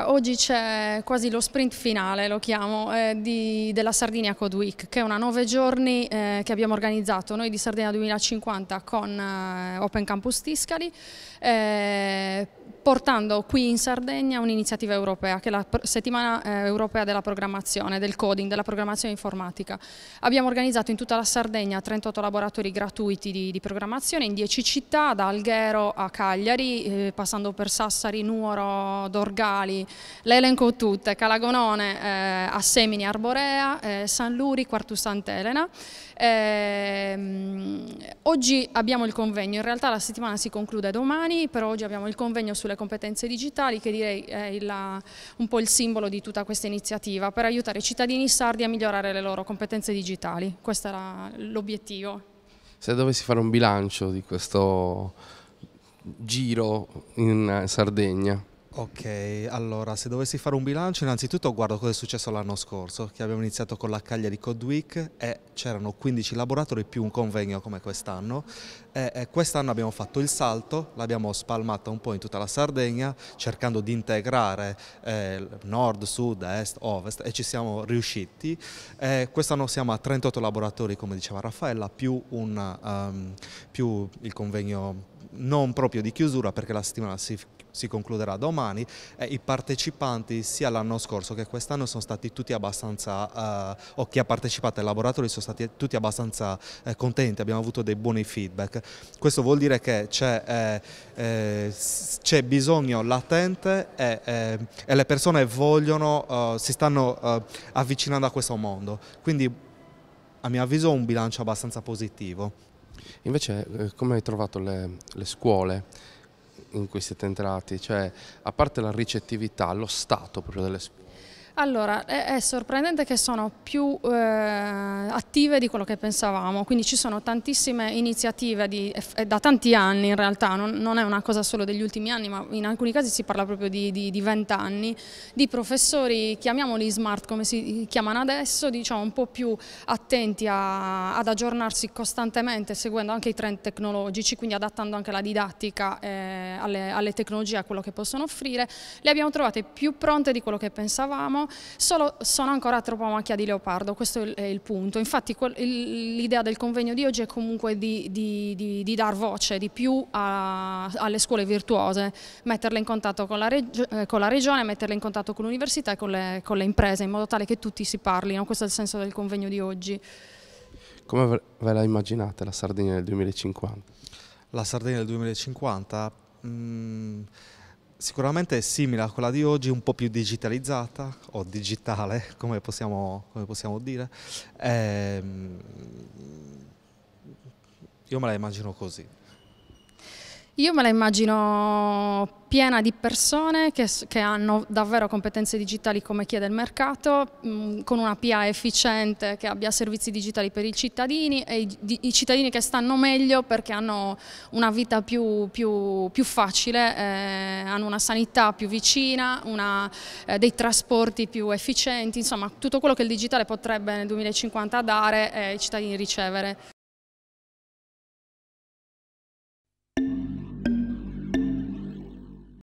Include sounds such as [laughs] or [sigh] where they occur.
Oggi c'è quasi lo sprint finale, lo chiamo, eh, di, della Sardinia Code Week, che è una nove giorni eh, che abbiamo organizzato noi di Sardegna 2050 con eh, Open Campus Tiscali eh, portando qui in Sardegna un'iniziativa europea, che è la settimana eh, europea della programmazione, del coding, della programmazione informatica. Abbiamo organizzato in tutta la Sardegna 38 laboratori gratuiti di, di programmazione in 10 città, da Alghero a Cagliari, eh, passando per Sassari, Nuoro, Dorgali, l'elenco tutte, Calagonone, eh, Assemini, Arborea, eh, San Luri, Quartus Sant'Elena. Eh, Oggi abbiamo il convegno, in realtà la settimana si conclude domani, però oggi abbiamo il convegno sulle competenze digitali che direi è il, un po' il simbolo di tutta questa iniziativa per aiutare i cittadini sardi a migliorare le loro competenze digitali, questo era l'obiettivo. Se dovessi fare un bilancio di questo giro in Sardegna, Ok, allora se dovessi fare un bilancio innanzitutto guardo cosa è successo l'anno scorso, che abbiamo iniziato con la Caglia di Code Week e c'erano 15 laboratori più un convegno come quest'anno e, e quest'anno abbiamo fatto il salto, l'abbiamo spalmata un po' in tutta la Sardegna cercando di integrare eh, nord, sud, est, ovest e ci siamo riusciti. E quest'anno siamo a 38 laboratori come diceva Raffaella più, una, um, ehm, più il convegno non proprio di chiusura perché la settimana si, si concluderà domani e eh, i partecipanti sia l'anno scorso che quest'anno sono stati tutti abbastanza, eh, o chi ha partecipato ai laboratori sono stati tutti abbastanza eh, contenti, abbiamo avuto dei buoni feedback. Questo vuol dire che c'è eh, eh bisogno latente e, eh, e, le persone vogliono, si stanno avvicinando a questo mondo, quindi a mio avviso un bilancio abbastanza positivo. Invece eh, come hai trovato le, le scuole in cui siete entrati? Cioè, a parte la ricettività, lo stato proprio delle scuole? Allora, è, è, sorprendente che sono più eh, attive di quello che pensavamo, quindi ci sono tantissime iniziative di, da tanti anni in realtà, non, non, è una cosa solo degli ultimi anni, ma in alcuni casi si parla proprio di vent'anni, di, di, professori, chiamiamoli smart come si chiamano adesso, diciamo un po' più attenti a, ad aggiornarsi costantemente, seguendo anche i trend tecnologici, quindi adattando anche la didattica eh, alle, alle tecnologie, a quello che possono offrire. Le abbiamo trovate più pronte di quello che pensavamo, solo sono ancora troppo a macchia di leopardo, questo è il punto. Infatti l'idea del convegno di oggi è comunque di, di, di, di dar voce di più a, alle scuole virtuose, metterle in contatto con la, reg eh, con la regione, metterle in contatto con l'università e con le, con le imprese, in modo tale che tutti si parlino, questo è il senso del convegno di oggi. Come ve la immaginate la Sardegna del 2050? La Sardegna del 2050? Mh, Sicuramente è simile a quella di oggi, un po' più digitalizzata o digitale, [laughs] come possiamo, come possiamo dire. Eh, io me la immagino così. Io me la immagino piena di persone che, che, hanno davvero competenze digitali come chiede il mercato, mm, con una PA efficiente che abbia servizi digitali per i cittadini e i, i cittadini che stanno meglio perché hanno una vita più, più, più facile, eh, hanno una sanità più vicina, una, eh, dei trasporti più efficienti, insomma tutto quello che il digitale potrebbe nel 2050 dare e eh, i cittadini ricevere.